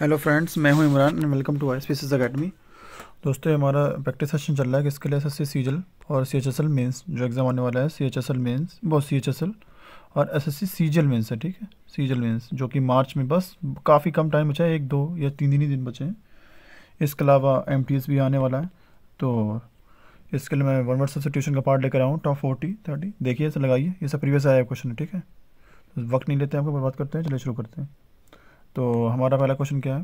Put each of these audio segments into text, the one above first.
hello friends मैं हूं Imran and welcome to I S academy दोस्तों हमारा प्रैक्टिस सेशन चल रहा है किसके लिए एस एस सी और C H S L means जो एग्ज़ाम आने वाला है C H S L mains बहुत सी एच एस एल और S S C C G L है ठीक है सी जी एल मेन्स जो कि मार्च में बस काफ़ी कम टाइम बचा है एक दो या तीन दिन ही दिन बचे हैं इसके अलावा एम टी एस भी आने वाला है तो इसके लिए मैं वन वर्ड सब्सिट्यूशन का पार्ट लेकर आऊँ टॉप फोर्टी थर्टी देखिए ऐसा लगाइए ये सब प्रीवियस आया क्वेश्चन है ठीक है वक्त नहीं लेते हैं आपको बर्बाद करते हैं चलिए शुरू करते हैं तो हमारा पहला क्वेश्चन क्या है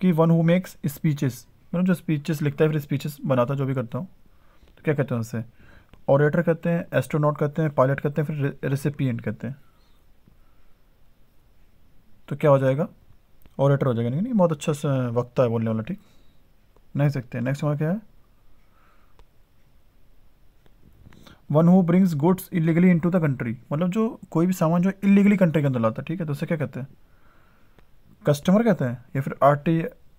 कि वन हु मेक्स स्पीचेस मतलब जो स्पीचेस लिखता है फिर स्पीचेस बनाता है जो भी करता हूँ तो क्या कहते हैं उससे ऑरेटर कहते हैं एस्ट्रोनॉट कहते हैं पायलट कहते हैं फिर रेसिपियंट कहते हैं तो क्या हो जाएगा ऑरेटर हो जाएगा नहीं नहीं बहुत अच्छा से वक्ता है बोलने वाला ठीक नहीं सकते नेक्स्ट हमारा क्या है one who brings goods illegally to the country मतलब जो कोई भी सामान जो इलीगली कंट्री के अंदर लाता है ठीक है तो उसे क्या कहते हैं कस्टमर कहते हैं या फिर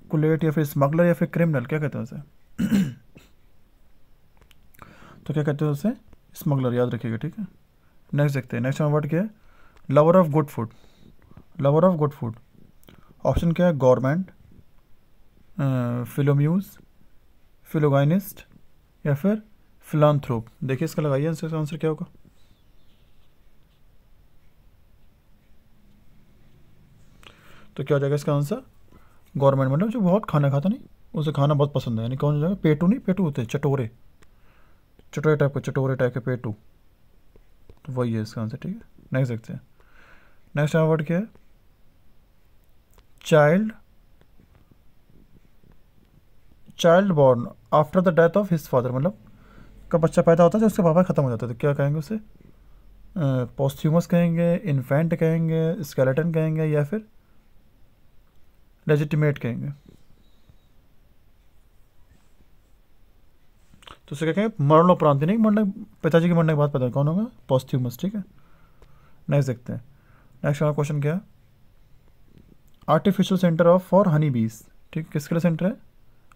कुलेट या फिर स्मगलर या फिर क्रिमिनल क्या कहते हैं उसे तो क्या कहते हैं उसे स्मगलर याद रखिएगा ठीक है नेक्स्ट देखते हैं नेक्स्ट हमारे वर्ड क्या है lover of good food lover of good food option क्या है गवर्नमेंट फिलोम्यूज फिलोगाइनिस्ट या फिर फिलानथ्रोप देखिए इसका लगाइए आंसर क्या होगा तो क्या हो जाएगा इसका आंसर गवर्नमेंट मतलब जो बहुत खाना खाता नहीं उसे खाना बहुत पसंद है यानी कौन हो जाएगा पेटू नहीं पेटू होते चटोरे चटोरे टाइप के चटोरे टाइप के पेटू तो वही है इसका आंसर ठीक है नेक्स्ट देखते हैं नेक्स्ट वर्ड क्या है child child born after the death of his father मतलब का बच्चा पैदा होता है जब उसके पापा ख़त्म हो जाता है तो क्या कहेंगे उसे पोस्थ्यूमस कहेंगे इन्फेंट कहेंगे स्केलेटन कहेंगे या फिर लेजिटिमेट कहेंगे तो उसे क्या कहेंगे मरणोपरांत नहीं मरने पिताजी के मरने के बाद पता कौन होगा पॉस्ट्यूमस ठीक है नेक्स्ट देखते हैं नेक्स्ट हमारा क्वेश्चन क्या है artificial center of for honey bees ठीक किसके लिए सेंटर है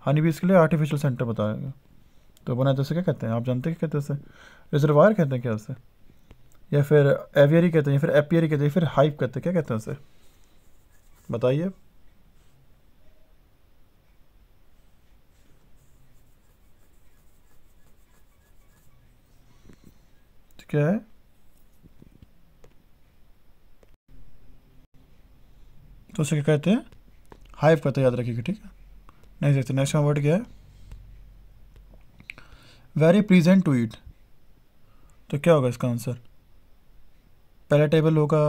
हनी बीस के लिए आर्टिफिशियल सेंटर बताएगा तो बनाया तो उसे क्या कहते हैं आप जानते क्या कहते हैं उसे रिजर्वायर कहते हैं क्या उसे या फिर एवियरी कहते हैं या फिर एपियरी कहते हैं फिर हाइप कहते हैं क्या कहते हैं उसे बताइए क्या है तो उसे क्या कहते हैं हाइव कहते याद रखिएगा ठीक है नहीं देखते नेक्स्ट का वर्ड क्या है वेरी प्लीजेंट टू ईट तो क्या होगा इसका आंसर पैलेटेबल होगा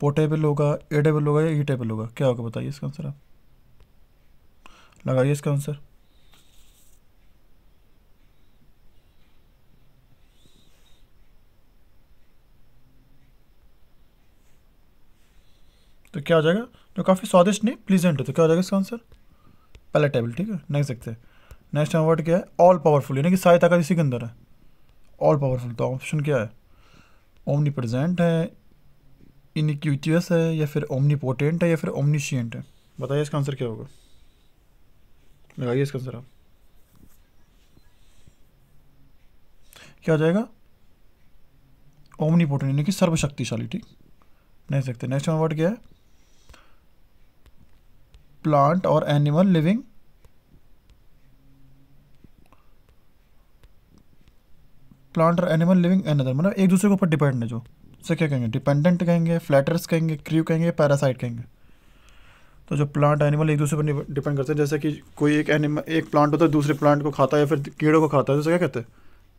पोर्टेबल होगा एडेबल होगा या ई टेबल होगा क्या होगा बताइए इसका आंसर आप लगाइए इसका आंसर क्या हो जाएगा जो काफ़ी स्वादिष्ट नहीं प्लीजेंट है तो क्या हो जाएगा इसका आंसर पैलेटेबल ठीक है नेक्स्ट देखते हैं नेक्स्ट हमारा वर्ड क्या है ऑल पावरफुल यानी कि सारी ताकत इसी के अंदर है ऑल पावरफुल तो ऑप्शन क्या है ओमनी प्रजेंट है इनिक्यूटियस है या फिर ओमनी पोटेंट है या फिर ओमनीशियंट है बताइए इसका आंसर क्या होगा लगाइए इसका आंसर आप क्या हो जाएगा ओमनी पोटेंट यानी कि सर्वशक्तिशाली ठीक नहीं सकते नेक्स्ट वर्ड क्या है प्लांट और एनिमल लिविंग प्लांट और एनिमल लिविंग एनदर मतलब एक दूसरे के ऊपर डिपेंड है जो उसे क्या कहेंगे डिपेंडेंट कहेंगे फ्लैटर्स कहेंगे क्रीव कहेंगे पैरासाइट कहेंगे तो जो प्लांट एनिमल एक दूसरे पर डिपेंड करते हैं जैसे कि कोई एक एनिमल एक प्लांट होता है दूसरे प्लांट को खाता है या फिर कीड़ों को खाता है जैसे तो क्या कहते हैं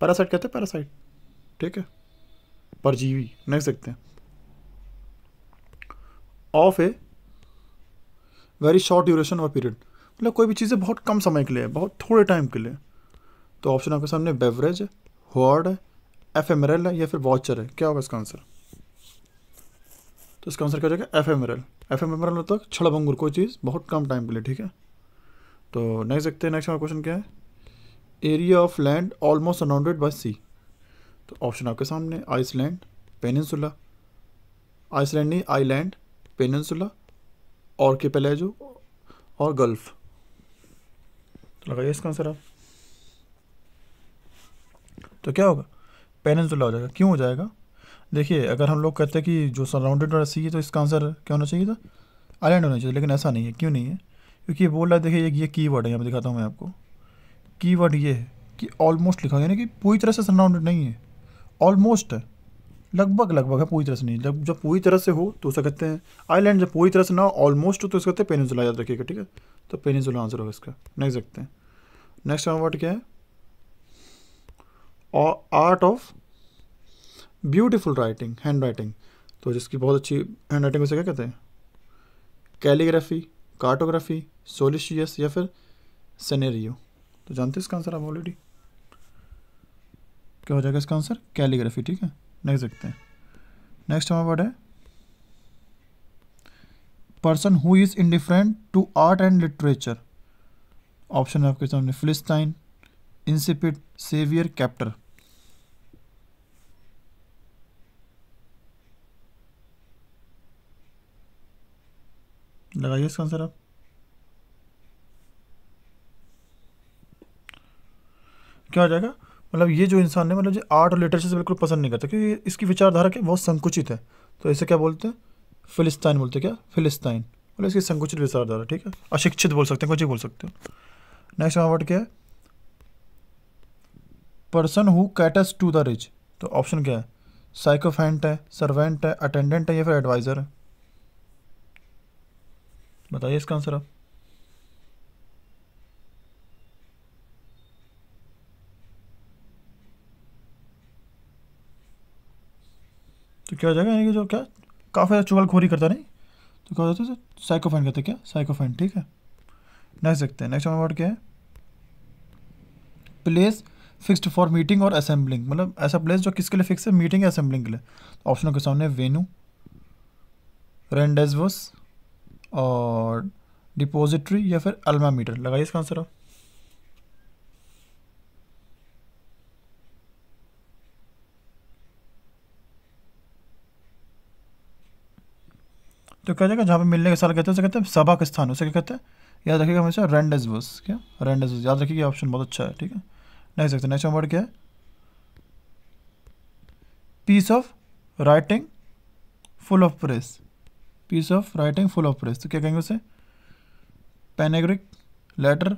पैरासाइट कहते हैं पैरासाइट ठीक है परजीवी नहीं सकते of a very short duration और पीरियड मतलब कोई भी चीज़ें बहुत कम समय के लिए बहुत थोड़े टाइम के लिए तो ऑप्शन आपके सामने बेवरेज है हॉर्ड है एफ है या फिर वॉचर है क्या होगा इसका आंसर तो इसका आंसर क्या हो जाएगा ephemeral ephemeral होता है भंगुर कोई चीज़ बहुत कम टाइम के लिए ठीक है तो नेक्स्ट देखते हैं नेक्स्ट हमारा क्वेश्चन क्या है area of land almost surrounded by sea तो ऑप्शन आपके सामने आइसलैंड पेनिनसुला आइसलैंड नहीं आईलैंड पेनिनसुला और के पहले जो और गल्फ तो लगाइए इसका आंसर आप तो क्या होगा पेनसुला हो जाएगा क्यों हो जाएगा देखिए अगर हम लोग कहते हैं कि जो सराउंडेड वाला सी है तो इसका आंसर क्या होना चाहिए था आइलैंड होना चाहिए लेकिन ऐसा नहीं है क्यों नहीं है क्योंकि ये बोल रहा है देखिए ये की वर्ड है यहाँ पर दिखाता हूँ मैं आपको की वर्ड ये है कि ऑलमोस्ट लिखा यानी कि पूरी तरह से सराउंडेड नहीं है ऑलमोस्ट है लगभग लगभग है पूरी तरह से नहीं जब जब पूरी तरह से हो तो उसे कहते हैं आइलैंड जब पूरी तरह से ना हो ऑलमोस्ट हो तो उसे कहते हैं पेनिजुला याद रखिएगा ठीक है तो पेनिजुला आंसर होगा इसका नेक्स्ट देखते हैं नेक्स्ट वर्ड क्या है art of beautiful writing hand writing तो जिसकी बहुत अच्छी हैंड राइटिंग उसे क्या कहते हैं कैलीग्राफी कार्टोग्राफी सोलिशियस या फिर सेनेरियो तो जानते हैं इसका आंसर आप ऑलरेडी क्या हो जाएगा इसका आंसर कैलीग्राफी ठीक है नहीं सकते नेक्स्ट हमारा वर्ड है person who is indifferent to art and literature option है आपके सामने फिलिस्ताइन इंसिपिट सेवियर कैप्टर लगाइए इसका आंसर आप क्या हो जाएगा मतलब ये जो इंसान है मतलब जो आर्ट और लिटरेचर से बिल्कुल पसंद नहीं करता क्योंकि इसकी विचारधारा क्या बहुत संकुचित है तो इसे क्या बोलते हैं फिलिस्तीन बोलते क्या फिलिस्तीन मतलब इसकी संकुचित विचारधारा ठीक है अशिक्षित बोल सकते हैं कुछ ही बोल सकते हो नेक्स्ट वर्ड क्या है person who caters to the rich तो ऑप्शन क्या है साइकोफेंट है सर्वेंट है अटेंडेंट है या फिर एडवाइज़र है बताइए इसका आंसर आप क्या हो जाएगा यानी कि जो क्या काफ़ी चुगलखोरी करता नहीं तो क्या हो जाता है साइकोफाइन कहते हैं क्या साइकोफाइन ठीक है नेक्स्ट देखते हैं नेक्स्ट वर्ड क्या है प्लेस फिक्स्ड फॉर मीटिंग और असेंबलिंग मतलब ऐसा प्लेस जो किसके लिए फिक्स है मीटिंग या असेंबलिंग के लिए तो ऑप्शनों के सामने वेन्यू रेंडेजवस और डिपोजिटरी या फिर अल्मा मीटर लगाइए इसका आंसर आप तो क्या जाएगा जहाँ पे मिलने का साल कहते हैं उसे कहते हैं सबक स्थान उसे क्या कहते हैं याद रखिएगा हमेशा रेंडेजवस क्या रेंडेज याद रखिएगा ऑप्शन बहुत अच्छा है ठीक है नहीं सकते नेक्स्ट वर्ड क्या है piece of writing full of praise piece of writing full of praise तो क्या कहेंगे उसे पेनेग्रिक लेटर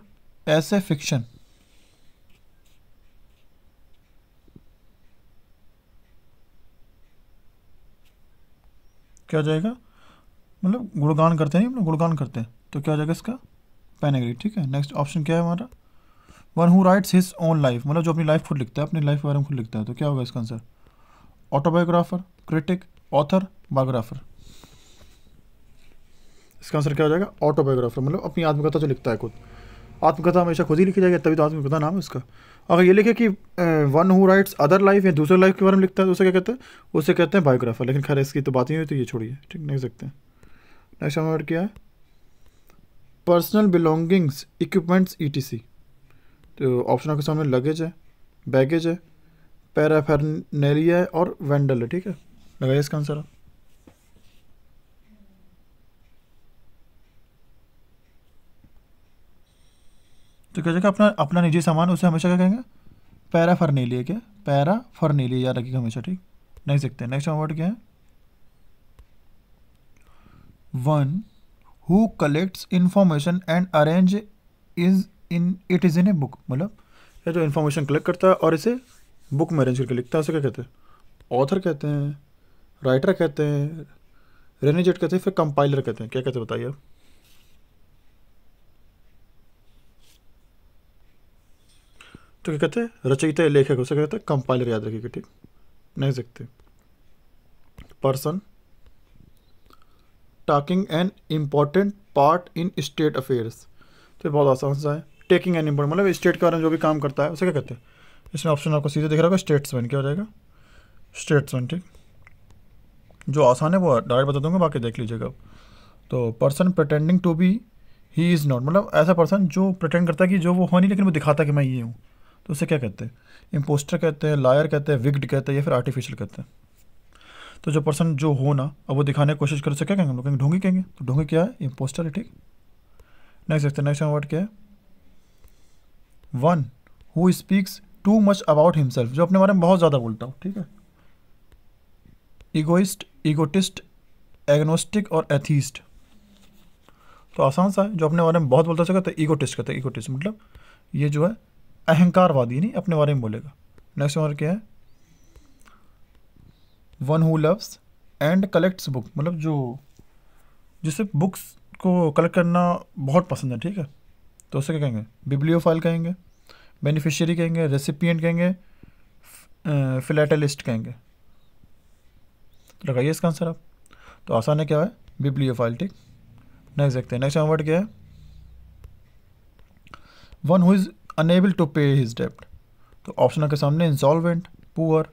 ऐसे फिक्शन क्या हो जाएगा मतलब गुणगान करते हैं अपने गुणगान करते हैं तो क्या हो जाएगा इसका पैनेगरी ठीक है नेक्स्ट ऑप्शन क्या है हमारा one who writes his own life मतलब जो अपनी लाइफ खुद लिखता है अपनी लाइफ के बारे में खुद लिखता है तो क्या होगा इसका answer autobiographer critic author biographer इसका आंसर क्या हो जाएगा ऑटोबायोग्राफर मतलब अपनी आत्मकथा जो लिखता है खुद आत्मकथा हमेशा खुद ही लिखी जाएगी तभी तो आत्मकथा नाम है उसका अगर ये लिखे कि one who writes other life या दूसरे लाइफ के बारे में लिखता है तो उसे क्या कहते हैं उसे कहते हैं बायोग्राफर लेकिन खैर इसकी तो बात ही हुई तो ये छोड़िए ठीक नहीं सकते हैं नेक्स्ट हमारे क्या है पर्सनल बिलोंगिंग्स इक्विपमेंट्स ईटीसी तो ऑप्शनों के सामने लगेज है बैगेज है पैराफेरनेरिया है और वेंडल है ठीक है लगाइए इसका आंसर तो क्या जाएगा अपना अपना निजी सामान उसे हमेशा क्या कहेंगे पैरा फरनेलिया क्या पैरा फरनेलिया याद रखेगा हमेशा ठीक नहीं सकते नेक्स्ट वर्ड क्या है one who collects information and arrange is in it is in a book मतलब ये जो इन्फॉर्मेशन कलेक्ट करता है और इसे बुक में अरेंज करके लिखता है उसे क्या कहते हैं ऑथर कहते हैं राइटर कहते हैं रेनेजेट कहते हैं फिर कंपाइलर कहते हैं क्या कहते हैं बताइए आप तो क्या कहते हैं रचयिता लेखक उसे कहते हैं कंपाइलर याद रखिएगा ठीक नहीं सकते person taking an important part in state affairs तो बहुत आसान सा है टेकिंग एन इम्पोर्ट मतलब स्टेट के बारे में जो भी काम करता है उसे क्या कहते हैं इसमें ऑप्शन आपको सीधे दिख रहा होगा स्टेट्समैन क्या हो जाएगा स्टेट्समैन ठीक जो आसान है वो डायरेक्ट बता दूंगा बाकी देख लीजिएगा आप तो person pretending to be he is not मतलब ऐसा पर्सन जो प्रटेंड करता है कि जो वो हो नहीं लेकिन वो दिखाता कि मैं ये हूँ तो उसे क्या कहते हैं इम्पोस्टर कहते हैं लायर कहते हैं विग्ड कहते हैं या फिर आर्टिफिशियल कहते हैं तो जो पर्सन जो हो ना अब वो दिखाने की कोशिश कर सके कहेंगे हम लोग कहेंगे ढोंगी कहेंगे तो ढोंगी क्या है इम्पोस्टर है ठीक नेक्स्ट देखते नेक्स्ट वर्ड क्या है one who speaks too much about himself जो अपने बारे में बहुत ज़्यादा बोलता हूँ ठीक है ईगोइस्ट ईगोटिस्ट एग्नोस्टिक और एथीस्ट तो आसान सा है जो अपने बारे में बहुत बोलता सकता तो ईगोटिस्ट कहते हैं ईगोटिस्ट मतलब ये जो है अहंकारवादी नहीं अपने बारे में बोलेगा नेक्स्ट वर्ड क्या है one who loves and collects book मतलब जो जिसे बुक्स को कलेक्ट करना बहुत पसंद है ठीक है तो उसे क्या कहेंगे फाइल कहेंगे बेनिफिशियरी कहेंगे रेसिपियंट कहेंगे फिलेटलिस्ट कहेंगे तो लगाइए इसका आंसर आप तो आसान है क्या है फाइल ठीक नेक्स्ट देखते हैं नेक्स्ट वर्ड क्या है one who is unable to pay his डेप्ट तो ऑप्शन के सामने इंसॉल्वेंट पुअर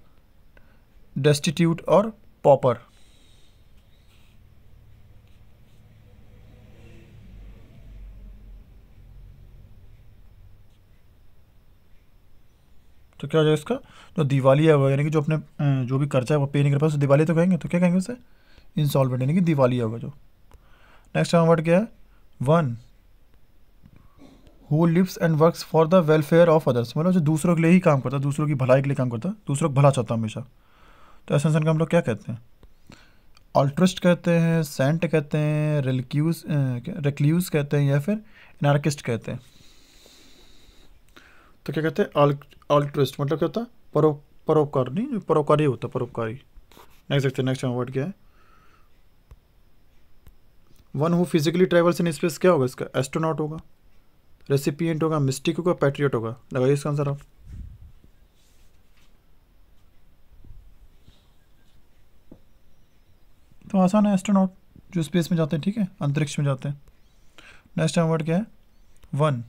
डेस्टिट्यूट और पॉपर तो क्या हो जाएगा इसका जो दिवालिया होगा यानी कि जो अपने जो भी खर्चा है वो पे नहीं कर पाए उसे दिवाली तो कहेंगे तो क्या कहेंगे उसे इंसॉल्वेंट यानी कि दिवाली होगा जो नेक्स्ट हमारा वर्ड क्या है one who lives and works for the welfare of others मतलब जो दूसरों के लिए ही काम करता है दूसरों की भलाई के लिए काम करता है दूसरों को भला चाहता हमेशा तो ऐसे आंसर को हम लोग क्या कहते हैं ऑल्ट्रिस्ट कहते हैं सेंट कहते हैं रिलक्यूज रिक्ल्यूज कहते हैं या फिर इनार्किस्ट कहते हैं तो क्या कहते हैं ऑल्ट्रिस्ट मतलब क्या होता है परो नहीं परोपकारी होता है परोपकारी नेक्स्ट देखते हैं नेक्स्ट वर्ड क्या है one who physically travels in space क्या होगा इसका एस्ट्रोनॉट होगा रेसिपियंट होगा मिस्टिक होगा पैट्रियट होगा लगाइए इसका आंसर आप तो आसान है एस्ट्रोनॉट जो स्पेस में जाते हैं ठीक है अंतरिक्ष में जाते हैं नेक्स्ट टाइम वर्ड क्या है one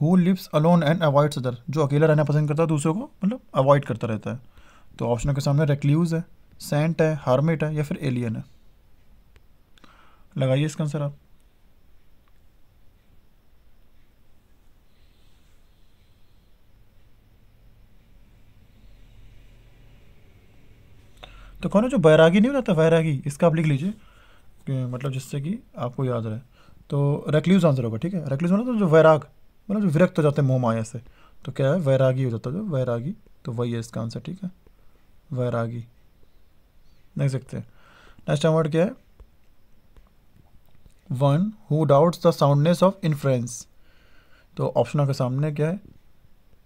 who lives alone and avoids other जो अकेला रहना पसंद करता है दूसरों को मतलब अवॉइड करता रहता है तो ऑप्शनों के सामने रेक्ल्यूज है सेंट है हार्मेट है या फिर एलियन है लगाइए इसका आंसर आप तो कौन है जो बैरागी नहीं बनाता वैरागी इसका आप लिख लीजिए मतलब जिससे कि आपको याद रहे तो रेक्ल्यूज आंसर होगा ठीक है रेकल्यूज होना तो जो वैराग मतलब जो विरक्त हो जाते हैं मोह माया से तो क्या है वैरागी हो जाता है जो वैरागी तो वही है इसका आंसर ठीक है वैरागी देख सकते हैं नेक्स्ट टाइम वर्ड क्या है one who doubts the soundness of influence तो ऑप्शनों के सामने क्या है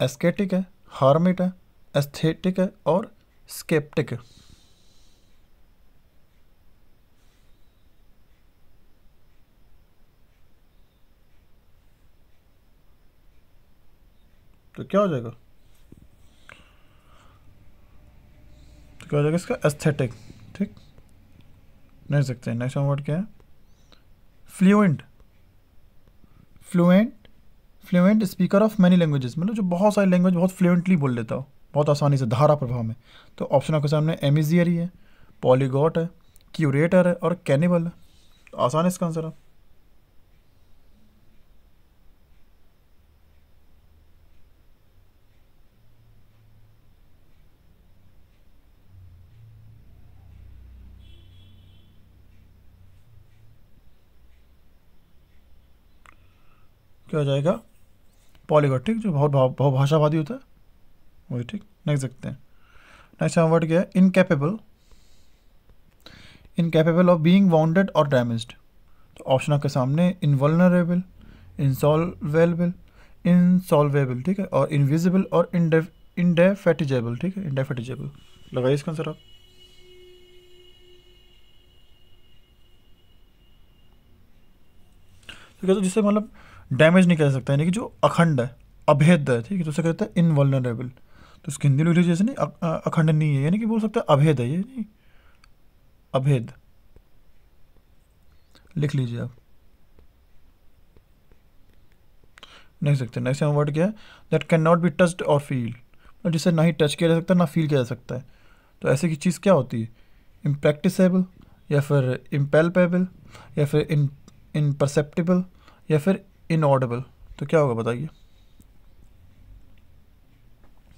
एस्केटिक है हार्मिट है एस्थेटिक है और स्केप्टिक है तो क्या हो जाएगा तो क्या हो जाएगा इसका एस्थेटिक ठीक नहीं सकते हैं नेक्स्ट वर्ड क्या है fluent fluent fluent speaker of many languages मतलब जो बहुत सारी लैंग्वेज बहुत फ्लुएंटली बोल लेता हो बहुत आसानी से धारा प्रभाव में तो ऑप्शन आपके सामने ही e e e है पॉलीगॉट है क्यूरेटर है और कैनिबल है तो आसान है इसका आंसर आप क्या हो जाएगा पॉलीगॉट ठीक जो बहुत भाषावादी होता है वही ठीक नेक्स्ट देखते हैं नेक्स्ट हमारा वर्ड क्या है incapable incapable of being wounded और डैमेज तो ऑप्शन आपके सामने इनवलनरेबल इंसॉल्वेबल इनसॉल्वेबल ठीक है और इनविजिबल और इनडेफेटिजेबल ठीक है इनडेफेटिजेबल लगाइए इसका आंसर आप तो जिससे मतलब डैमेज नहीं कर सकता यानी कि जो अखंड है अभेद है ठीक है तो उसे कहते हैं इनवल्नरेबल तो उसकी हिंदी में जैसे नहीं अखंड नहीं है यानी कि बोल सकते हैं अभेद है ये नहीं अभेद लिख लीजिए आप नहीं सकते नेक्स्ट वर्ड क्या है that can not be touched और फील जिसे ना ही टच किया जा सकता ना फील किया जा सकता है तो ऐसे की चीज़ क्या होती है इम्प्रैक्टिसेबल या फिर इम्पेलपेबल या फिर इन इम्परसेप्टेबल या फिर इनऑडेबल तो क्या होगा बताइए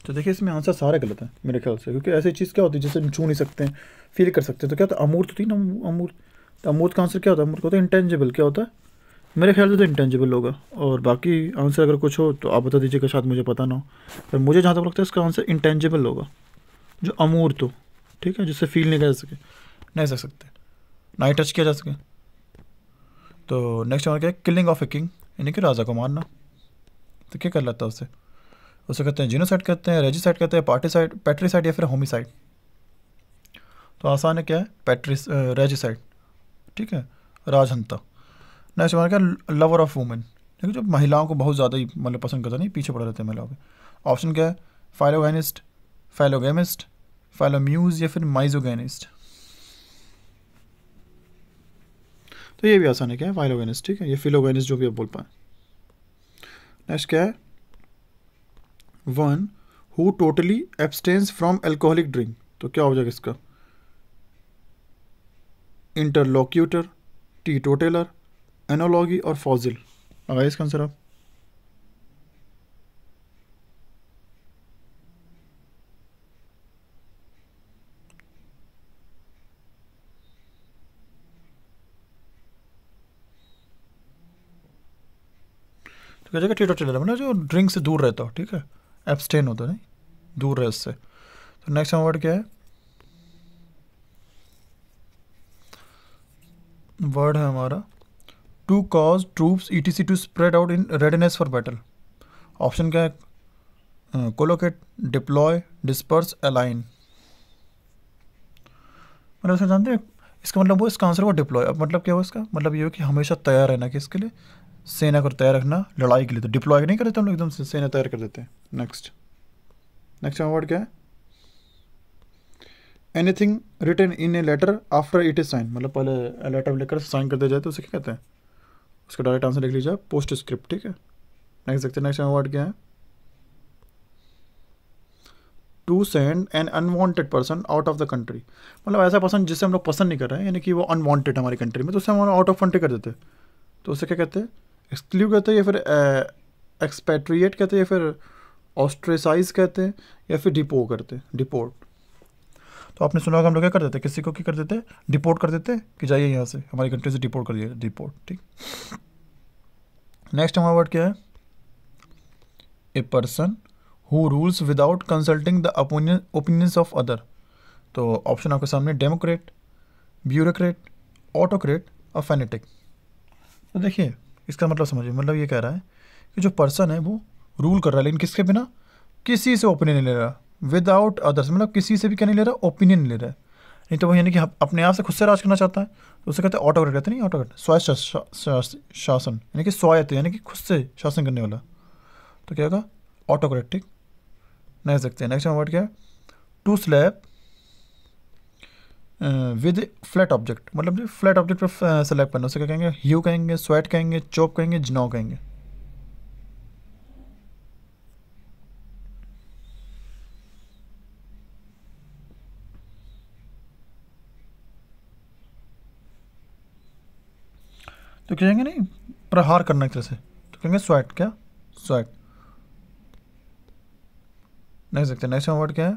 तो देखिए इसमें आंसर सारे गलत है मेरे ख्याल से क्योंकि ऐसी चीज़ क्या होती है जैसे हम छू नहीं सकते हैं फील कर सकते हैं तो क्या होता है अमूर्त थी ना अमूर्त तो अमूर्त का आंसर क्या होता है अमूर्त होता है इंटेंजिबल क्या होता है मेरे ख्याल से तो इंटेंजिबल होगा और बाकी आंसर अगर कुछ हो तो आप बता दीजिएगा शायद मुझे पता ना हो पर मुझे जहाँ तक लगता है इसका आंसर इंटेंजिबल होगा जो अमूर्त हो ठीक है जिससे फील नहीं कर सके नहीं सक सकते ना ही टच किया जा सके तो नेक्स्ट हमारे क्या है किलिंग ऑफ ए किंग यानी कि राजा को मारना तो क्या कर लेता है उससे उसे कहते हैं जीनोसाइड कहते हैं रेजिसाइड कहते हैं पार्टीसाइड पैट्रीसाइड या फिर होमिसाइड तो आसान है क्या है पैट्रिस रेजिसाइड ठीक है राजहंता नेक्स्ट हमारा क्या लवर ऑफ वुमेन ठीक है जो महिलाओं को बहुत ज़्यादा ही मतलब पसंद करता नहीं पीछे पड़ा रहते हैं महिलाओं के ऑप्शन क्या है फाइलोगैनिस्ट फाइलोगेमिस्ट फाइलोम्यूज या फिर माइजोगेनिस्ट तो ये भी आसान है क्या है फाइलोगेनिस ठीक है ये फिलोगेनिस जो भी आप बोल पाए नेक्स्ट क्या है one who totally abstains from alcoholic drink तो क्या हो जाएगा इसका इंटरलोक्यूटर टी टोटेलर एनोलॉगी और फॉजिल लगाइए इसका आंसर आप तो कह जाएगा टीटो टेलर मतलब जो ड्रिंक से दूर रहता हो ठीक है एब्सटेन होता है नहीं दूर रहे उससे तो नेक्स्ट हम वर्ड क्या है वर्ड है हमारा to cause troops E T C to spread out in readiness for battle option क्या है कोलोकेट डिप्लॉय डिस्पर्स अलाइन मतलब जानते हैं इसका मतलब वो इसका आंसर वो डिप्लॉय मतलब क्या हो इसका मतलब ये हो कि हमेशा तैयार रहना किसके लिए सेना को तैयार रखना लड़ाई के लिए तो डिप्लॉय नहीं करते हम लोग एकदम से सेना तैयार कर देते हैं नेक्स्ट नेक्स्ट हमारा वर्ड क्या है anything return in a letter after it is sign मतलब पहले लेटर लेकर साइन कर दिया जाए तो उसे क्या कहते हैं उसका डायरेक्ट आंसर लिख लीजिए पोस्ट स्क्रिप्ट ठीक है नेक्स्ट देखते हैं नेक्स्ट हमारा वर्ड क्या है to send an unwanted person out of the country मतलब ऐसा पर्सन जिससे हम लोग पसंद नहीं कर रहे हैं यानी कि वो अनवांटेड हमारी कंट्री में तो उसे हम आउट ऑफ कंट्री कर देते तो उसे क्या कहते हैं एक्सक्लूव कहते हैं या फिर एक्सपेट्रिएट कहते हैं या फिर ऑस्ट्रेसाइज कहते हैं या फिर डिपो करते डिपोर्ट तो आपने सुना होगा हम लोग क्या कर देते किसी को क्या कर देते डिपोर्ट कर देते कि जाइए यहाँ से हमारी कंट्री से डिपोर्ट कर डिपोर्ट ठीक नेक्स्ट हमारा वर्ड क्या है a person who rules without consulting the opinions of other तो ऑप्शन आपके सामने डेमोक्रेट ब्यूरोक्रेट ऑटोक्रेट और फेनेटिक तो देखिए इसका मतलब समझिए मतलब ये कह रहा है कि जो पर्सन है वो रूल कर रहा है लेकिन किसके बिना किसी से ओपिनियन नहीं ले रहा विदाउट अदर्स मतलब किसी से भी क्या नहीं ले रहा ओपिनियन ले रहा है नहीं तो वो यानी कि अपने आप से खुद से राज करना चाहता है तो उसे कहते हैं ऑटोक्रेट कहते नहीं ऑटोक्रेट स्वायत्त शासन यानी कि स्वायत्त यानी कि खुद से शासन करने वाला तो क्या होगा ऑटोक्रेटिक नहीं सकते नेक्स्ट वर्ड क्या है to slap with flat object मतलब फ्लैट ऑब्जेक्ट पर सेलेक्ट करना उसे क्या कहेंगे ह्यू कहेंगे स्वेट कहेंगे चॉप कहेंगे जिनाओ कहेंगे तो कहेंगे नहीं प्रहार करना एक तरह से तो कहेंगे स्वेट क्या स्वेट नेक्स्ट देखते हैं नेक्स्ट वर्ड क्या है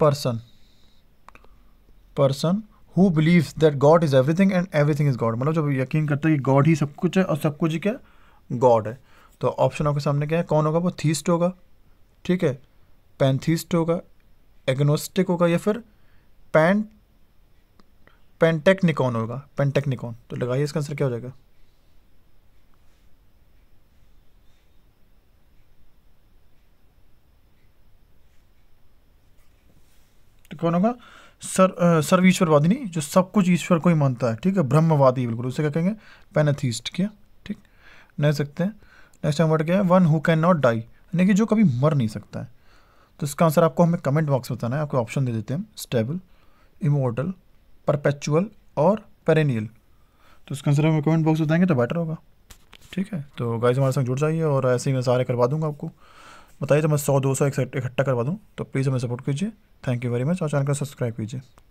person person who believe that God is everything and everything is God मतलब जब यकीन करते हैं कि गॉड ही सब कुछ है और सब कुछ ही क्या गॉड है तो ऑप्शन आपके सामने क्या है कौन होगा वो थीस्ट होगा ठीक है पैंथीस्ट होगा एग्नोस्टिक होगा या फिर पैन पेंटेक्निकॉन होगा पेंटेक्निकॉन तो लगाइए इसका आंसर क्या हो जाएगा कौन होगा सर सर्व नहीं जो सब कुछ ईश्वर को ही मानता है ठीक है ब्रह्मवादी बिल्कुल उसे क्या कहेंगे पैनाथीस्ट क्या ठीक नहीं सकते हैं नेक्स्ट नंबर क्या है one who can not die यानी कि जो कभी मर नहीं सकता है तो इसका आंसर आपको हमें कमेंट बॉक्स में बताना है आपको ऑप्शन दे देते हैं स्टेबल इमोटल परपेचुअल और पेरेनियल तो इसका आंसर हमें कमेंट बॉक्स बताएंगे तो बेटर होगा ठीक है तो गाइज हमारे साथ जुड़ जाइए और ऐसे ही मैं सारे करवा दूंगा आपको बताइए जब मैं सौ दो सौ इकट्ठा करवा दूँ तो प्लीज़ हमें सपोर्ट कीजिए थैंक यू वेरी मच और चैनल को सब्सक्राइब कीजिए